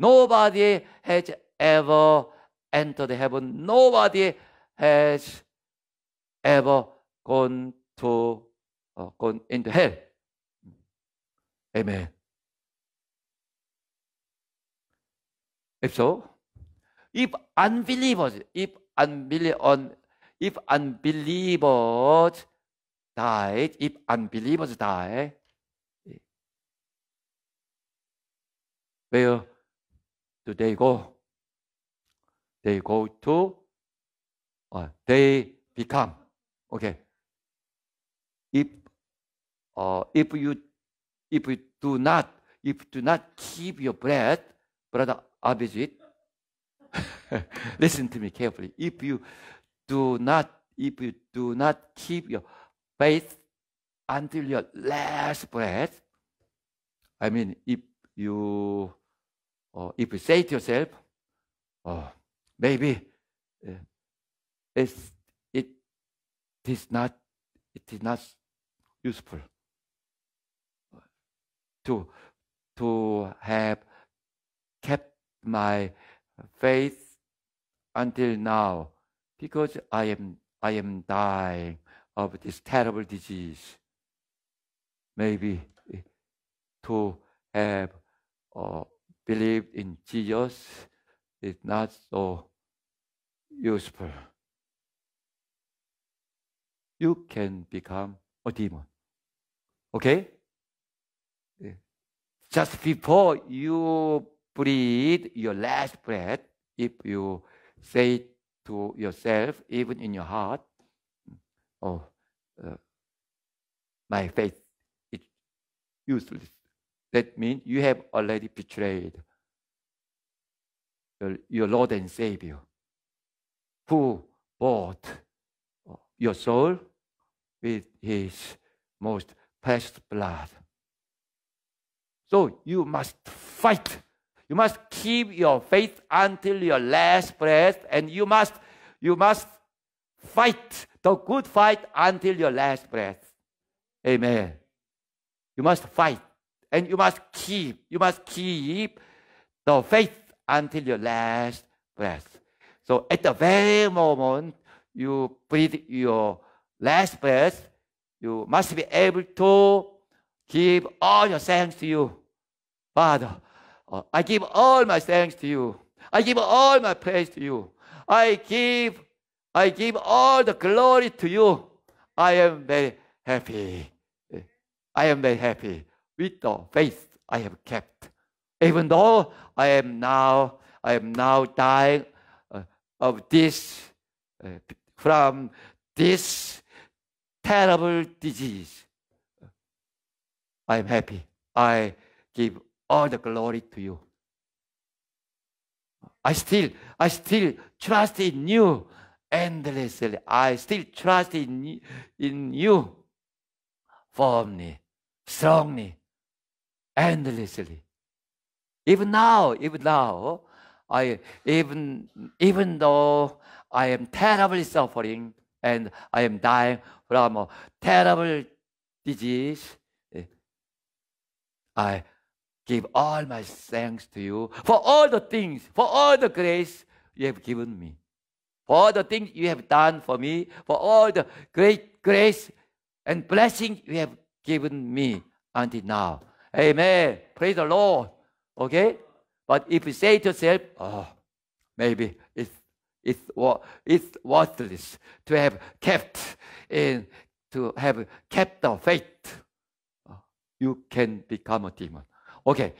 Nobody has ever entered heaven. Nobody has ever gone to uh, gone into hell. Amen. If so, if unbelievers, if unbelievers, if unbelievers died, if unbelievers die, Where do they go? They go to, uh, they become. Okay. If, uh, if you, if you do not, if you do not keep your breath, brother Abhijit, listen to me carefully. If you do not, if you do not keep your faith until your last breath, I mean, if you or if you say to yourself, oh, maybe uh, it's, it is not, it is not useful to, to have kept my faith until now because I am, I am dying of this terrible disease. Maybe eh, to have uh, believed in Jesus is not so useful. You can become a demon. Okay? Just before you breathe your last breath, if you say to yourself, even in your heart, oh, uh, my faith is useless. That means you have already betrayed your Lord and Savior who bought uh, your soul with his most precious blood. So you must fight. You must keep your faith until your last breath, and you must, you must fight the good fight until your last breath. Amen. You must fight. And you must keep, you must keep the faith until your last breath. So at the very moment you breathe your last breath, you must be able to give all your thanks to you. Father, uh, I give all my thanks to you. I give all my praise to you. I give, I give all the glory to you. I am very happy. I am very happy with the faith I have kept. Even though I am now, I am now dying uh, of this, uh, from this terrible disease, I am happy. I give all the glory to you. I still, I still trust in you endlessly. I still trust in, in you firmly, strongly endlessly. Even now, even now, I even even though I am terribly suffering and I am dying from a terrible disease, eh, I give all my thanks to you for all the things, for all the grace you have given me, for all the things you have done for me, for all the great grace and blessing you have given me until now. Amen. Praise the Lord. Okay? But if you say to yourself, oh, maybe it's, it's, it's worthless to have kept in, to have kept the faith, you can become a demon. Okay.